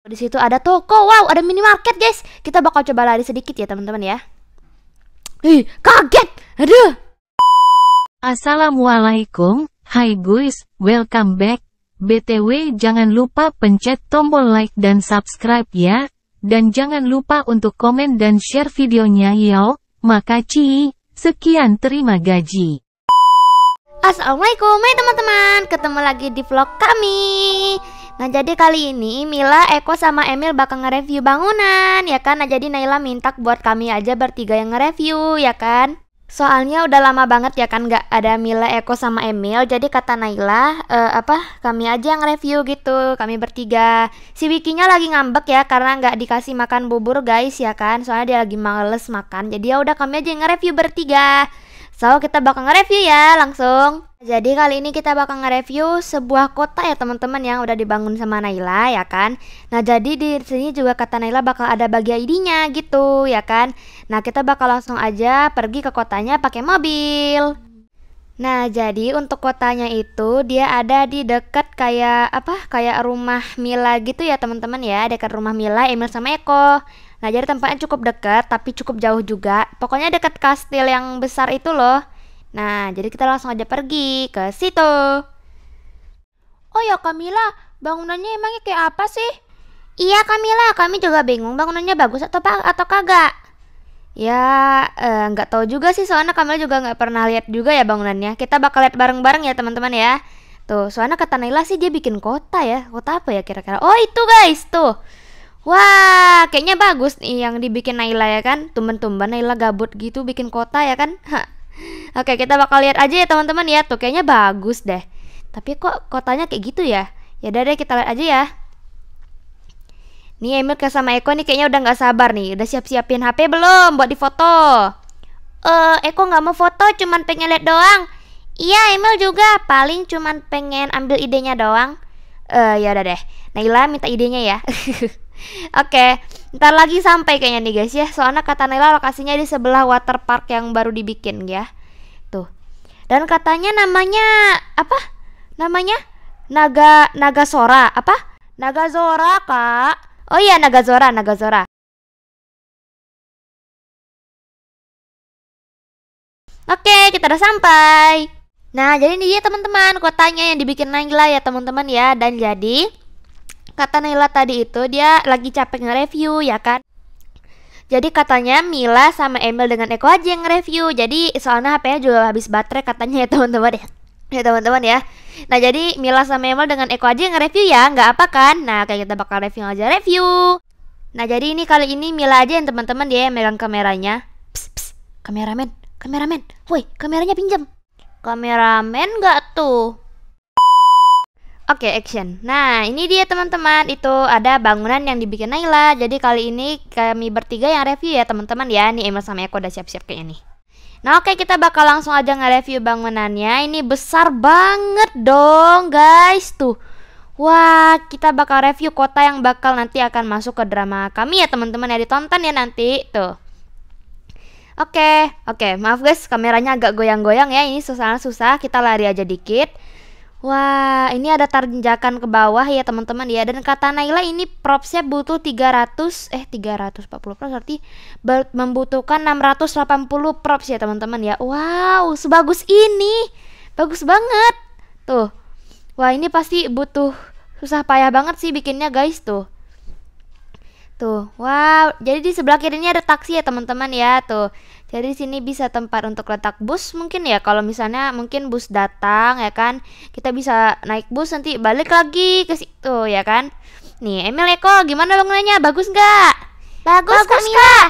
Di situ ada toko. Wow, ada minimarket, guys. Kita bakal coba lari sedikit ya, teman-teman ya. Ih, kaget. Aduh. Assalamualaikum. Hai guys, welcome back. BTW jangan lupa pencet tombol like dan subscribe ya. Dan jangan lupa untuk komen dan share videonya yo. Makasih, Sekian terima gaji. Assalamualaikum, hai teman-teman. Ketemu lagi di vlog kami. Nah jadi kali ini Mila, Eko sama Emil bakal nge-review bangunan ya kan. Nah jadi Naila minta buat kami aja bertiga yang nge-review ya kan. Soalnya udah lama banget ya kan Gak ada Mila, Eko sama Emil. Jadi kata Naila, e, apa kami aja yang review gitu, kami bertiga. Si Wikinya lagi ngambek ya karena nggak dikasih makan bubur guys ya kan. Soalnya dia lagi males makan. Jadi ya udah kami aja yang nge-review bertiga. So kita bakal nge-review ya langsung. Jadi kali ini kita bakal nge-review sebuah kota ya teman-teman yang udah dibangun sama Naila ya kan. Nah, jadi di sini juga kata Naila bakal ada bagi ID-nya gitu ya kan. Nah, kita bakal langsung aja pergi ke kotanya pakai mobil. Nah, jadi untuk kotanya itu dia ada di dekat kayak apa? Kayak rumah Mila gitu ya teman-teman ya, dekat rumah Mila Emil sama Eko. Nah, jadi tempatnya cukup dekat tapi cukup jauh juga. Pokoknya dekat kastil yang besar itu loh. Nah, jadi kita langsung aja pergi ke situ. Oh ya Kamila, bangunannya emangnya kayak apa sih? Iya Kamila, kami juga bingung bangunannya bagus atau atau kagak. Ya, eh, nggak eh, tahu juga sih soalnya Kamila juga nggak pernah lihat juga ya bangunannya. Kita bakal lihat bareng-bareng ya teman-teman ya. Tuh, soalnya kata Naila sih dia bikin kota ya. Kota apa ya kira-kira? Oh itu guys, tuh. Wah, kayaknya bagus nih yang dibikin Naila ya kan? Tumben-tumben Naila gabut gitu bikin kota ya kan? Hah. Oke, kita bakal lihat aja ya teman-teman ya. Tuh kayaknya bagus deh. Tapi kok kotanya kayak gitu ya? Ya udah deh kita lihat aja ya. Nih Emil ke sama Eko nih kayaknya udah nggak sabar nih. Udah siap-siapin HP belum buat difoto? Eh, uh, Eko nggak mau foto, cuman pengen lihat doang. Iya, Emil juga. Paling cuman pengen ambil idenya doang. Eh, uh, ya udah deh. Naila minta idenya ya. Oke. okay. Ntar lagi sampai kayaknya nih guys ya. Soalnya kata Nela lokasinya di sebelah waterpark yang baru dibikin ya. Tuh. Dan katanya namanya apa? Namanya Naga naga Sora apa? naga zora Kak. Oh iya Naga naga zora Oke, kita udah sampai. Nah, jadi ini dia ya, teman-teman kotanya yang dibikin Nangila ya teman-teman ya. Dan jadi kata Nila tadi itu dia lagi capek nge-review ya kan jadi katanya Mila sama Emil dengan Eko aja yang nge-review jadi soalnya HP-nya juga habis baterai katanya ya teman-teman ya ya teman-teman ya nah jadi Mila sama Emil dengan Eko aja yang nge-review ya nggak apa kan nah kayak kita bakal review aja review nah jadi ini kali ini Mila aja yang teman-teman dia yang megang kameranya Ps, kameramen kameramen woi kameranya pinjam kameramen nggak tuh Oke, okay, action. Nah, ini dia teman-teman. Itu ada bangunan yang dibikin Naila. Jadi kali ini kami bertiga yang review ya teman-teman ya. Nih Emil sama Eko udah siap-siap kayaknya nih. Nah oke okay, kita bakal langsung aja nge-review bangunannya. Ini besar banget dong guys tuh. Wah, kita bakal review kota yang bakal nanti akan masuk ke drama kami ya teman-teman ya ditonton ya nanti tuh. Oke, okay, oke, okay, maaf guys kameranya agak goyang-goyang ya. Ini susah-susah, kita lari aja dikit. Wah, ini ada tanjakan ke bawah ya teman-teman ya. Dan kata Naila ini propsnya butuh 300 eh 340 props berarti membutuhkan 680 props ya teman-teman ya. Wow, sebagus ini. Bagus banget. Tuh. Wah, ini pasti butuh susah payah banget sih bikinnya guys tuh. Tuh, wow. Jadi di sebelah kiri ini ada taksi ya teman-teman ya, tuh. Jadi di sini bisa tempat untuk letak bus mungkin ya. Kalau misalnya mungkin bus datang ya kan, kita bisa naik bus nanti balik lagi ke situ ya kan. Nih, Emil Eko, gimana bangunannya? Bagus nggak? Bagus, bagus Kak.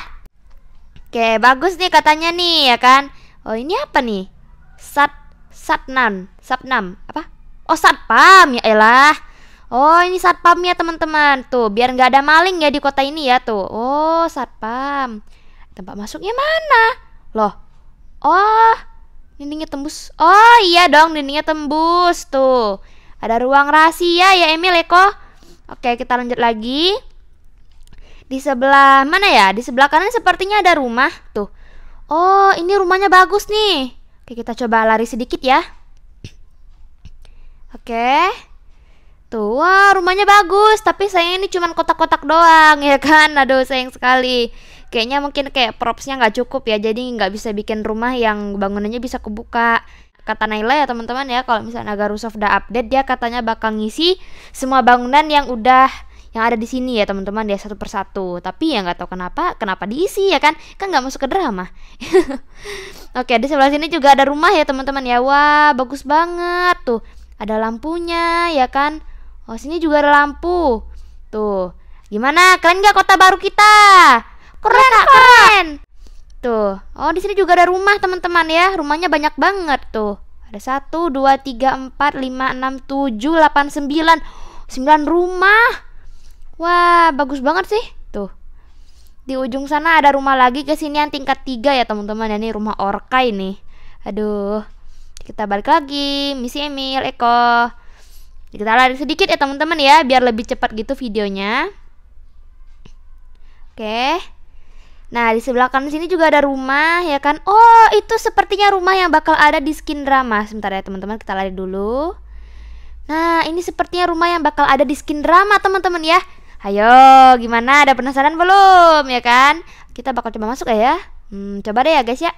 Oke, bagus nih katanya nih ya kan. Oh, ini apa nih? Sat Satnam, Sapnam, apa? Oh, Satpam ya elah. Oh ini satpamnya teman-teman Tuh biar nggak ada maling ya di kota ini ya tuh Oh satpam Tempat masuknya mana? Loh Oh Dindingnya tembus Oh iya dong dindingnya tembus Tuh Ada ruang rahasia ya Emil Eko ya, Oke kita lanjut lagi Di sebelah mana ya? Di sebelah kanan sepertinya ada rumah Tuh Oh ini rumahnya bagus nih Oke kita coba lari sedikit ya Oke Tuh, gitu. wah rumahnya bagus, tapi saya ini cuma kotak-kotak doang ya kan. Aduh, sayang sekali. Kayaknya mungkin kayak propsnya nggak cukup ya, jadi nggak bisa bikin rumah yang bangunannya bisa kebuka. Kata Naila ya teman-teman ya, kalau misalnya Nagarusov udah update, dia katanya bakal ngisi semua bangunan yang udah yang ada di sini ya teman-teman dia ya, satu persatu tapi ya nggak tahu kenapa kenapa diisi ya kan kan nggak masuk ke drama oke di sebelah sini juga ada rumah ya teman-teman ya wah bagus banget tuh ada lampunya ya kan Oh sini juga ada lampu. Tuh. Gimana? Keren gak kota baru kita? Keren, kak, keren. Tuh. Oh di sini juga ada rumah teman-teman ya. Rumahnya banyak banget tuh. Ada satu, dua, tiga, empat, lima, enam, tujuh, delapan, sembilan, sembilan rumah. Wah bagus banget sih. Tuh. Di ujung sana ada rumah lagi ke sini yang tingkat tiga ya teman-teman. Ya, ini rumah orka ini. Aduh. Kita balik lagi. Misi Emil, Eko. Kita lari sedikit ya teman-teman ya biar lebih cepat gitu videonya. Oke. Nah, di sebelah kanan sini juga ada rumah ya kan. Oh, itu sepertinya rumah yang bakal ada di skin drama. Sebentar ya teman-teman, kita lari dulu. Nah, ini sepertinya rumah yang bakal ada di skin drama teman-teman ya. Ayo, gimana? Ada penasaran belum ya kan? Kita bakal coba masuk ya. ya. Hmm, coba deh ya guys ya.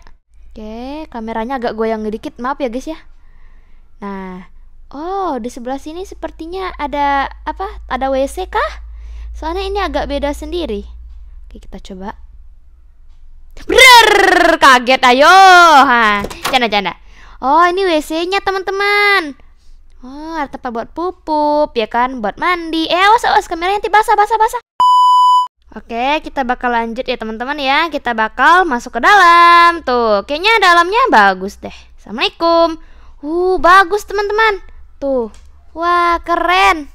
Oke, kameranya agak goyang sedikit. Maaf ya guys ya. Nah, Oh, di sebelah sini sepertinya ada apa? Ada WC kah? Soalnya ini agak beda sendiri. Oke, kita coba. Brrr, kaget ayo. Ha, canda-canda. Oh, ini WC-nya, teman-teman. Oh, ada tempat buat pupuk, ya kan? Buat mandi. Eh, awas, awas kameranya nanti basah, basah, basah. Oke, kita bakal lanjut ya teman-teman ya. Kita bakal masuk ke dalam. Tuh, kayaknya dalamnya bagus deh. Assalamualaikum. Uh, bagus teman-teman. Tuh. Wah, keren.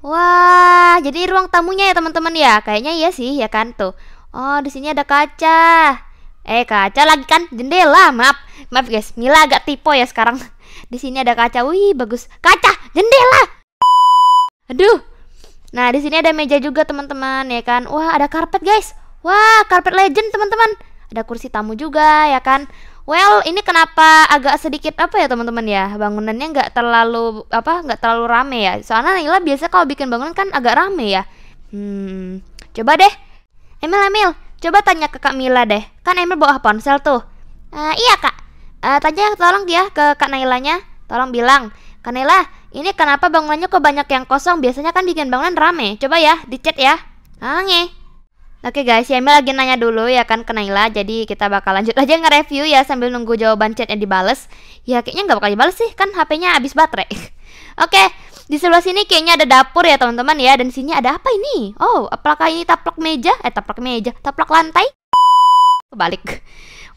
Wah, jadi ruang tamunya ya teman-teman ya. Kayaknya iya sih, ya kan tuh. Oh, di sini ada kaca. Eh, kaca lagi kan? Jendela, maaf. Maaf guys, Mila agak tipe ya sekarang. Di sini ada kaca. Wih, bagus. Kaca, jendela. Aduh. Nah, di sini ada meja juga teman-teman, ya kan? Wah, ada karpet guys. Wah, karpet legend teman-teman. Ada kursi tamu juga, ya kan? Well, ini kenapa agak sedikit apa ya teman-teman ya bangunannya nggak terlalu apa nggak terlalu rame ya. Soalnya Naila biasa kalau bikin bangunan kan agak rame ya. Hmm, coba deh. Emil Emil, coba tanya ke Kak Mila deh. Kan Emil bawa ponsel tuh. Uh, iya kak. Uh, tanya tolong dia ya, ke Kak Nailanya. Tolong bilang, Kak Naila, ini kenapa bangunannya kok banyak yang kosong? Biasanya kan bikin bangunan rame. Coba ya, dicat ya. Ange. Oke okay guys, Yamil lagi nanya dulu ya kan ke Naila Jadi kita bakal lanjut aja nge-review ya sambil nunggu jawaban chatnya dibales Ya kayaknya nggak bakal dibales sih, kan HP-nya habis baterai Oke, okay, di sebelah sini kayaknya ada dapur ya teman-teman ya Dan sini ada apa ini? Oh, apakah ini taplak meja? Eh, taplak meja, taplak lantai? Kebalik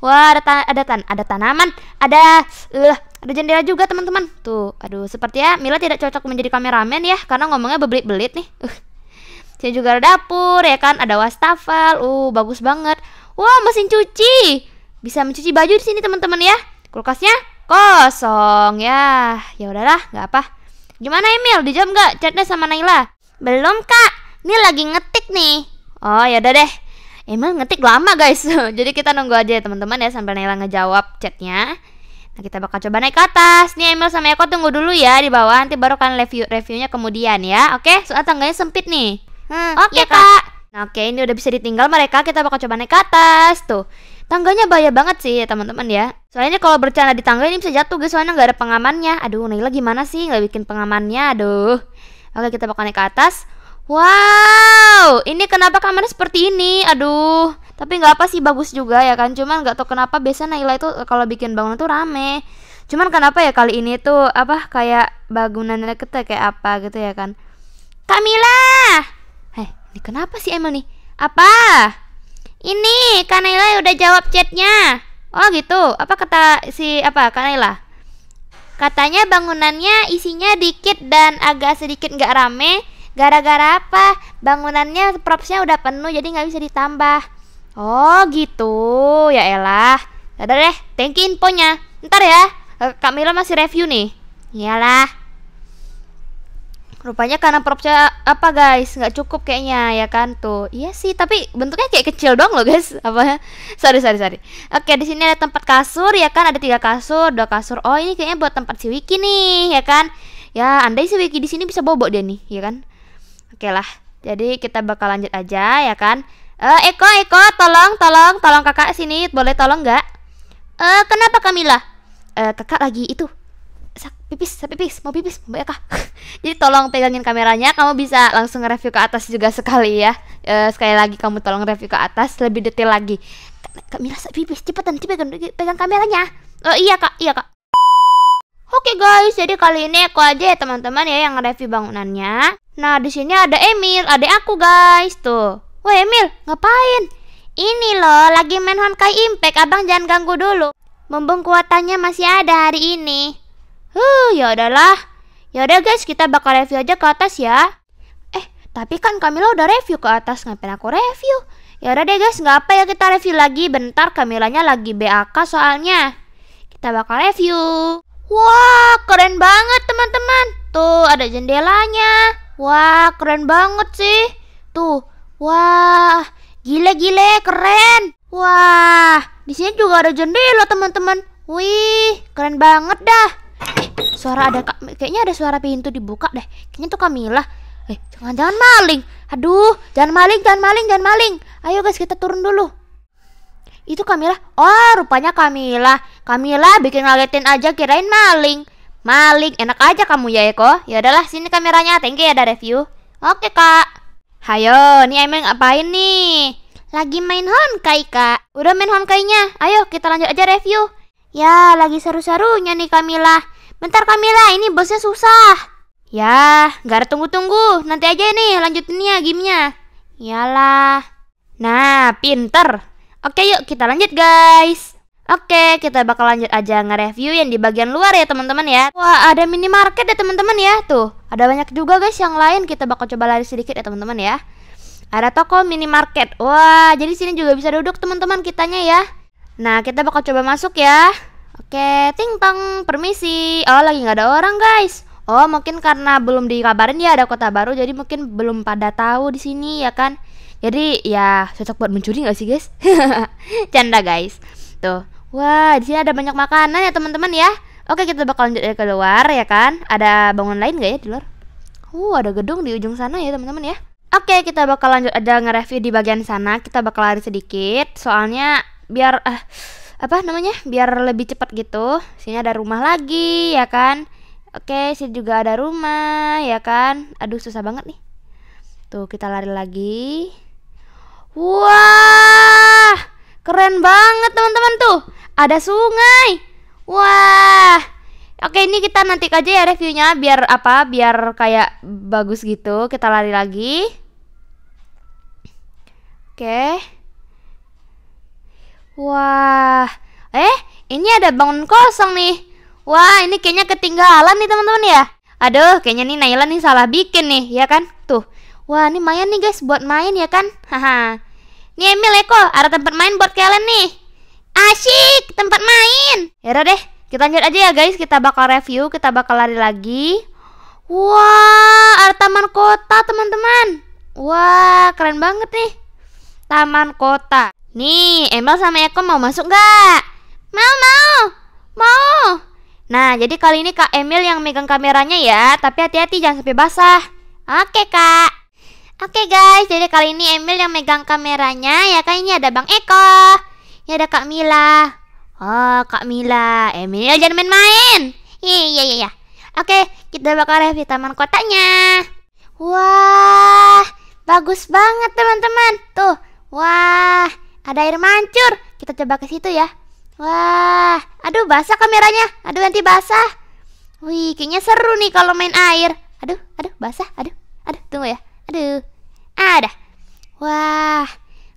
Wah, ada, ta ada, tan ada tanaman, ada... Uh, ada jendela juga teman-teman Tuh, aduh, sepertinya Mila tidak cocok menjadi kameramen ya Karena ngomongnya berbelit-belit nih uh. Saya juga ada dapur ya kan, ada wastafel. Uh, bagus banget. Wah, mesin cuci. Bisa mencuci baju di sini teman-teman ya. Kulkasnya kosong ya. Ya udahlah, nggak apa. Gimana Emil? jam nggak chatnya sama Naila? Belum kak. Ini lagi ngetik nih. Oh ya udah deh. Emil ngetik lama guys. Jadi kita nunggu aja ya teman-teman ya sampai Naila ngejawab chatnya. Nah, kita bakal coba naik ke atas. Nih Emil sama Eko tunggu dulu ya di bawah. Nanti baru kan review reviewnya kemudian ya. Oke, soalnya tangganya sempit nih. Hmm, Oke okay, ya, kan? kak. kak. Nah, oke ini udah bisa ditinggal mereka kita bakal coba naik ke atas tuh. Tangganya bahaya banget sih ya teman-teman ya. Soalnya kalau bercanda di tangga ini bisa jatuh guys soalnya nggak ada pengamannya. Aduh Naila gimana sih nggak bikin pengamannya aduh. Oke kita bakal naik ke atas. Wow, ini kenapa kamarnya seperti ini? Aduh, tapi nggak apa sih bagus juga ya kan. Cuman nggak tau kenapa biasanya Naila itu kalau bikin bangunan tuh rame. Cuman kenapa ya kali ini tuh apa kayak bangunannya kita kayak apa gitu ya kan? Kamila! Ini kenapa sih nih? Apa? Ini, Kanela udah jawab chatnya. Oh gitu, apa kata si apa Kanela? Katanya bangunannya isinya dikit dan agak sedikit nggak rame. Gara-gara apa? Bangunannya propsnya udah penuh jadi nggak bisa ditambah. Oh gitu, ya elah. Ada deh, thank you infonya. Ntar ya, Kak Mila masih review nih. Iyalah. Rupanya karena propnya apa guys, nggak cukup kayaknya ya kan tuh. Iya sih, tapi bentuknya kayak kecil dong loh guys. Apa? Sorry sorry sorry. Oke di sini ada tempat kasur ya kan, ada tiga kasur, dua kasur. Oh ini kayaknya buat tempat si Wiki nih ya kan. Ya andai si Wiki di sini bisa bobok dia nih ya kan. Oke lah, jadi kita bakal lanjut aja ya kan. Uh, Eko Eko tolong tolong tolong kakak sini boleh tolong nggak? Eh kenapa Kamila? Uh, kakak lagi itu pipis, pipis, mau pipis, Mbak ya Eka. Jadi tolong pegangin kameranya, kamu bisa langsung review ke atas juga sekali ya. E, sekali lagi kamu tolong review ke atas lebih detail lagi. Kak Mira pipis, cepetan, cepetan pegang kameranya. Oh iya kak, iya kak. Oke guys, jadi kali ini aku aja ya teman-teman ya yang review bangunannya. Nah di sini ada Emil, ada aku guys tuh. Wah Emil, ngapain? Ini loh, lagi main Honkai Impact, abang jangan ganggu dulu. Mumpung masih ada hari ini. Huh, ya udahlah. Ya udah guys, kita bakal review aja ke atas ya. Eh, tapi kan Kamila udah review ke atas, ngapain aku review? Ya udah deh guys, nggak apa ya kita review lagi. Bentar Kamilanya lagi BAK soalnya. Kita bakal review. Wah, keren banget teman-teman. Tuh, ada jendelanya. Wah, keren banget sih. Tuh, wah, gile-gile keren. Wah, di sini juga ada jendela teman-teman. Wih, keren banget dah. Suara ada kayaknya ada suara pintu dibuka deh. Kayaknya tuh Kamila. Eh, jangan-jangan maling. Aduh, jangan maling, jangan maling, jangan maling. Ayo guys, kita turun dulu. Itu Kamila. Oh, rupanya Kamila. Kamila bikin ngagetin aja kirain maling. Maling, enak aja kamu ya Eko. Ya udahlah, sini kameranya. Thank you ya ada review. Oke, Kak. Hayo, nih emang ngapain nih? Lagi main Honkai, Kak. Udah main Honkainya. Ayo, kita lanjut aja review. Ya, lagi seru-serunya nih Kamila. Bentar Kamila, ini bosnya susah. Ya, nggak ada tunggu-tunggu. Nanti aja nih lanjutinnya gamenya. Yalah. Nah, pinter. Oke yuk kita lanjut guys. Oke, kita bakal lanjut aja nge-review yang di bagian luar ya teman-teman ya. Wah, ada minimarket ya teman-teman ya. Tuh, ada banyak juga guys yang lain. Kita bakal coba lari sedikit ya teman-teman ya. Ada toko minimarket. Wah, jadi sini juga bisa duduk teman-teman kitanya ya. Nah, kita bakal coba masuk ya. Oke, ting tong, permisi. Oh, lagi nggak ada orang, guys. Oh, mungkin karena belum dikabarin ya ada kota baru, jadi mungkin belum pada tahu di sini ya kan. Jadi ya cocok buat mencuri nggak sih, guys? Canda, guys. Tuh. Wah, di sini ada banyak makanan ya, teman-teman ya. Oke, kita bakal lanjut dari keluar ya kan. Ada bangunan lain nggak ya di luar? Uh, ada gedung di ujung sana ya, teman-teman ya. Oke, kita bakal lanjut ada nge-review di bagian sana. Kita bakal lari sedikit soalnya biar eh uh, apa namanya biar lebih cepat gitu sini ada rumah lagi ya kan oke sini juga ada rumah ya kan aduh susah banget nih tuh kita lari lagi wah keren banget teman-teman tuh ada sungai wah oke ini kita nanti aja ya reviewnya biar apa biar kayak bagus gitu kita lari lagi oke Wah, eh ini ada bangun kosong nih. Wah, ini kayaknya ketinggalan nih teman-teman ya. Aduh, kayaknya nih Naila nih salah bikin nih, ya kan? Tuh. Wah, ini main nih guys buat main ya kan? Haha. nih Emil Eko, ada tempat main buat kalian nih. Asik tempat main. Ya deh, kita lanjut aja ya guys, kita bakal review, kita bakal lari lagi. Wah, ada taman kota, teman-teman. Wah, keren banget nih. Taman kota. Nih, Emel sama Eko mau masuk nggak? Mau, mau, mau. Nah, jadi kali ini Kak Emil yang megang kameranya ya, tapi hati-hati jangan sampai basah. Oke, Kak. Oke, guys. Jadi kali ini Emil yang megang kameranya, ya kan ini ada Bang Eko. Ya ada Kak Mila. Oh, Kak Mila. Emil jangan main-main. Iya, iya, iya. iya. Oke, kita bakal review taman kotanya. Wah, bagus banget teman-teman. Tuh, wah. Ada air mancur. Kita coba ke situ ya. Wah, aduh basah kameranya. Aduh nanti basah. Wih, kayaknya seru nih kalau main air. Aduh, aduh basah. Aduh, aduh tunggu ya. Aduh. Ada. Wah,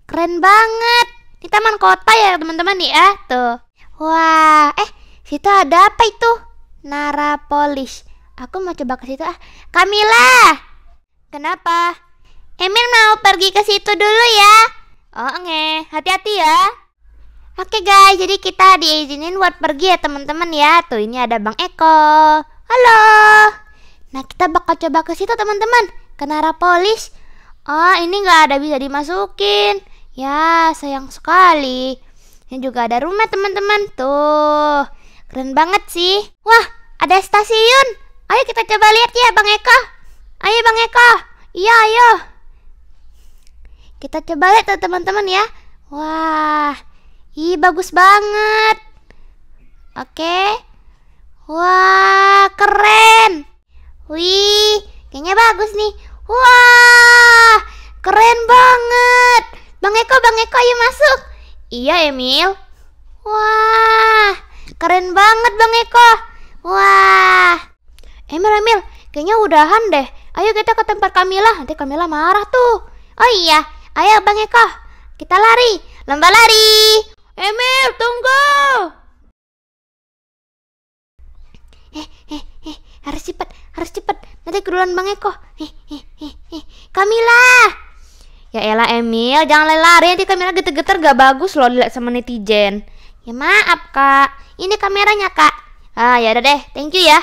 keren banget. Di taman kota ya teman-teman nih ya. Tuh. Wah, eh situ ada apa itu? Narapolis. Aku mau coba ke situ ah. Kamila. Kenapa? Emil mau pergi ke situ dulu ya. Oh, nge. Hati-hati ya. Oke guys, jadi kita diizinin buat pergi ya teman-teman ya. Tuh ini ada Bang Eko. Halo. Nah kita bakal coba ke situ teman-teman. Kenara polis. Oh ini nggak ada bisa dimasukin. Ya sayang sekali. Ini juga ada rumah teman-teman. Tuh keren banget sih. Wah ada stasiun. Ayo kita coba lihat ya Bang Eko. Ayo Bang Eko. Iya ayo. Kita coba lihat teman-teman ya. Wah, ih bagus banget. Oke. Wah, keren. Wih, kayaknya bagus nih. Wah, keren banget. Bang Eko, Bang Eko, ayo masuk. Iya, Emil. Wah, keren banget Bang Eko. Wah. Emil, Emil, kayaknya udahan deh. Ayo kita ke tempat Kamila, nanti Kamila marah tuh. Oh iya, Ayo Bang Eko, kita lari, lomba lari. Emil, tunggu. Eh, eh, eh, harus cepat, harus cepat. Nanti keduluan Bang Eko. Eh, eh, eh, eh. Kamila. Ya elah Emil, jangan lari-lari nanti kamera geter-geter gak bagus loh dilihat sama netizen. Ya maaf kak, ini kameranya kak. Ah ya udah deh, thank you ya.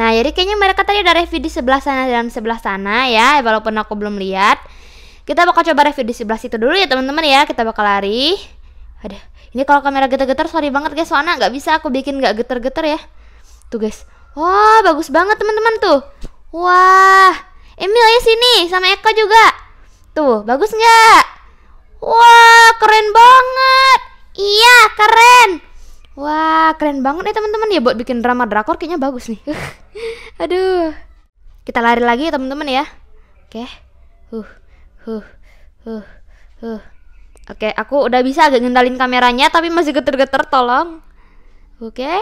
Nah jadi kayaknya mereka tadi udah review di sebelah sana dan sebelah sana ya, walaupun aku belum lihat. Kita bakal coba review di sebelah situ dulu ya teman-teman ya. Kita bakal lari. Ada. Ini kalau kamera getar-getar sorry banget guys soalnya nggak bisa aku bikin nggak getar-getar ya. Tuh guys. Wah, bagus banget teman-teman tuh. Wah. Emil ya sini sama Eka juga. Tuh, bagus nggak? Wah, keren banget. Iya, keren. Wah, keren banget ya teman-teman ya buat bikin drama drakor kayaknya bagus nih. Aduh. Kita lari lagi ya teman-teman ya. Oke. Okay. Uh. Huh, huh, huh. Oke, okay, aku udah bisa agak ngendalin kameranya tapi masih geter-geter, tolong. Oke. Okay.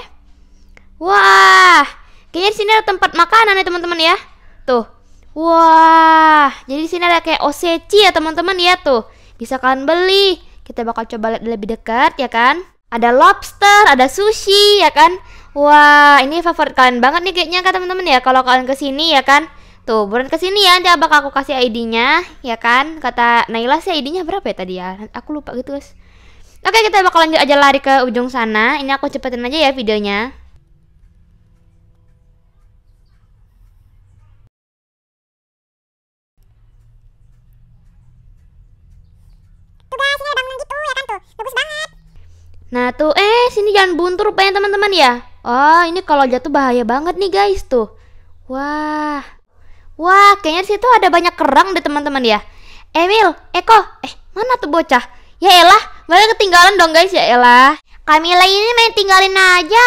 Wah, kayaknya di sini ada tempat makanan ya teman-teman ya. Tuh. Wah, jadi di sini ada kayak oseci ya teman-teman ya tuh. Bisa kalian beli. Kita bakal coba lihat lebih dekat ya kan. Ada lobster, ada sushi ya kan. Wah, ini favorit kalian banget nih kayaknya kan teman-teman ya kalau kalian ke sini ya kan. Tuh, gitu. buruan kesini ya, nanti abang aku kasih ID-nya, ya kan? Kata Naila sih ID-nya berapa ya tadi ya? Aku lupa gitu, guys. Oke, kita bakal lanjut aja lari ke ujung sana. Ini aku cepetin aja ya videonya. Gitu, ya kan, nah tuh, eh sini jangan buntu rupanya teman-teman ya. Oh ini kalau jatuh bahaya banget nih guys tuh. Wah. Wah, kayaknya di situ ada banyak kerang deh teman-teman ya. Emil, Eko, eh mana tuh bocah? Ya elah, mereka ketinggalan dong guys ya elah. Kamila ini main tinggalin aja.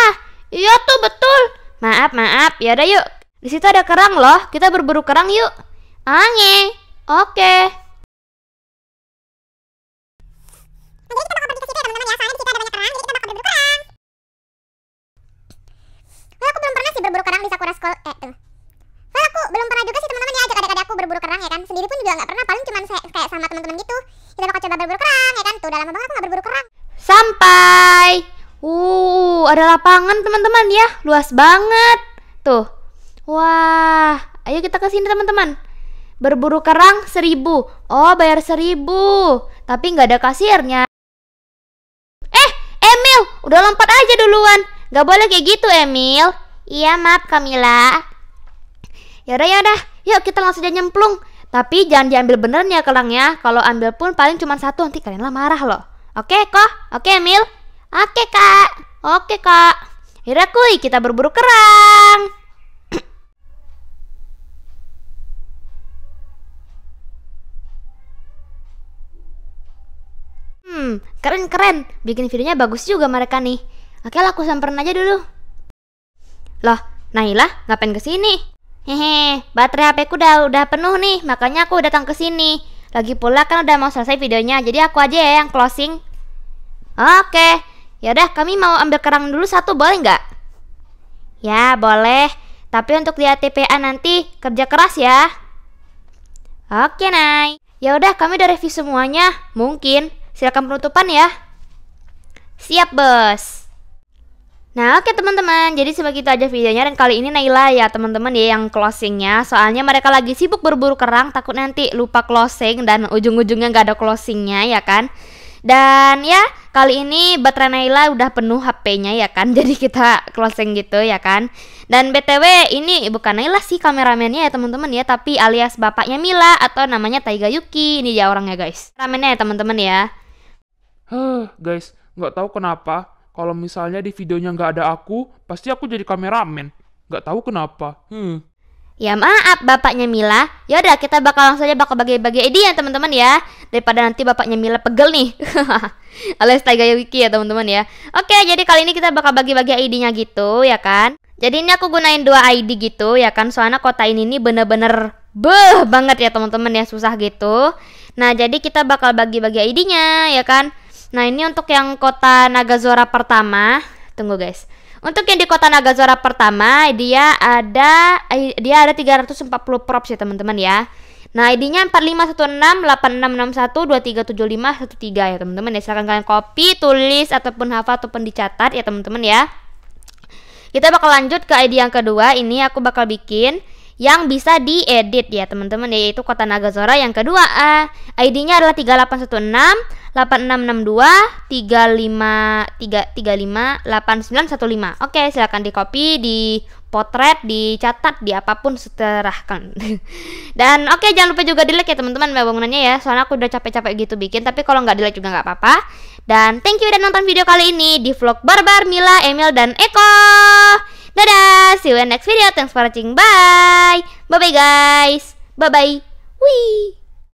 Iya tuh betul. Maaf maaf, ya udah yuk. Di situ ada kerang loh, kita berburu kerang yuk. Ange, oke. Okay. Ya, ya. berburu kerang di Sakura School eh tuh juga nggak pernah paling cuma kayak sama teman-teman gitu kita bakal coba berburu kerang ya kan tuh dalam banget aku nggak berburu kerang sampai uh ada lapangan teman-teman ya luas banget tuh wah ayo kita ke sini teman-teman berburu kerang seribu oh bayar seribu tapi nggak ada kasirnya eh Emil udah lompat aja duluan nggak boleh kayak gitu Emil iya maaf Kamila yaudah yaudah yuk kita langsung aja nyemplung tapi jangan diambil benernya ya. Kalau ambil pun paling cuma satu nanti kalian lah marah loh. Oke kok? Oke mil? Oke kak. Oke kak. kuy kita berburu kerang. Hmm, keren-keren. Bikin videonya bagus juga mereka nih. Oke lah, aku samperin aja dulu. Loh, Nailah ngapain kesini? Hehe, baterai HP ku udah udah penuh nih, makanya aku datang ke sini. Lagi pula kan udah mau selesai videonya, jadi aku aja ya yang closing. Oke, yaudah kami mau ambil kerang dulu satu boleh nggak? Ya boleh, tapi untuk di ATPA nanti kerja keras ya. Oke Nay, yaudah kami udah review semuanya, mungkin. Silakan penutupan ya. Siap bos. Nah oke okay, teman-teman, jadi sebagai itu aja videonya dan kali ini Naila ya teman-teman ya yang closingnya Soalnya mereka lagi sibuk berburu kerang takut nanti lupa closing dan ujung-ujungnya gak ada closingnya ya kan Dan ya kali ini baterai Naila udah penuh HP-nya ya kan Jadi kita closing gitu ya kan Dan BTW ini bukan Naila sih kameramennya ya teman-teman ya Tapi alias bapaknya Mila atau namanya Taiga Yuki Ini dia orangnya guys Ramennya ya teman-teman ya guys gak tahu kenapa kalau misalnya di videonya nggak ada aku, pasti aku jadi kameramen. Nggak tahu kenapa. Hmm. Ya maaf bapaknya Mila. Yaudah kita bakal langsung aja bakal bagi-bagi id ya teman-teman ya. Daripada nanti bapaknya Mila pegel nih. Alias Tagaya Wiki ya teman-teman ya. Oke jadi kali ini kita bakal bagi-bagi ID-nya gitu ya kan. Jadi ini aku gunain dua ID gitu ya kan. Soalnya kota ini nih bener-bener beh banget ya teman-teman ya susah gitu. Nah jadi kita bakal bagi-bagi ID-nya ya kan. Nah, ini untuk yang kota Nagazora pertama. Tunggu guys. Untuk yang di kota Nagazora pertama, dia ada eh, dia ada 340 props ya, teman-teman ya. Nah, ID-nya 45168661237513 ya, teman-teman. Ya, silakan kalian copy, tulis ataupun hafal ataupun dicatat ya, teman-teman ya. Kita bakal lanjut ke ID yang kedua. Ini aku bakal bikin yang bisa diedit ya teman-teman yaitu kota Nagazora yang kedua uh, ID-nya adalah 3816 8662 35 35 8915 oke silahkan di copy di potret dicatat di apapun seterahkan dan oke jangan lupa juga di like ya teman-teman bangunannya ya soalnya aku udah capek-capek gitu bikin tapi kalau nggak di like juga nggak apa-apa dan thank you udah nonton video kali ini di vlog Barbar Mila Emil dan Eko Dadah, see you in next video. Thanks for watching. Bye. Bye-bye guys. Bye-bye. Wih.